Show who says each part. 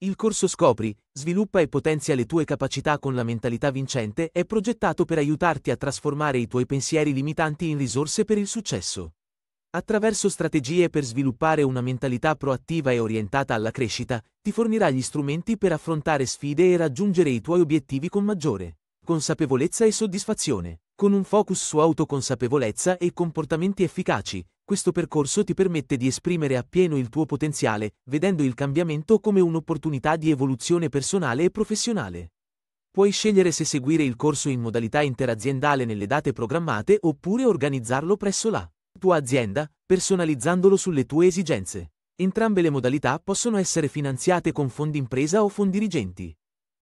Speaker 1: Il corso Scopri, sviluppa e potenzia le tue capacità con la mentalità vincente è progettato per aiutarti a trasformare i tuoi pensieri limitanti in risorse per il successo. Attraverso strategie per sviluppare una mentalità proattiva e orientata alla crescita, ti fornirà gli strumenti per affrontare sfide e raggiungere i tuoi obiettivi con maggiore consapevolezza e soddisfazione. Con un focus su autoconsapevolezza e comportamenti efficaci, questo percorso ti permette di esprimere appieno il tuo potenziale, vedendo il cambiamento come un'opportunità di evoluzione personale e professionale. Puoi scegliere se seguire il corso in modalità interaziendale nelle date programmate oppure organizzarlo presso la tua azienda, personalizzandolo sulle tue esigenze. Entrambe le modalità possono essere finanziate con fondi impresa o fondi dirigenti.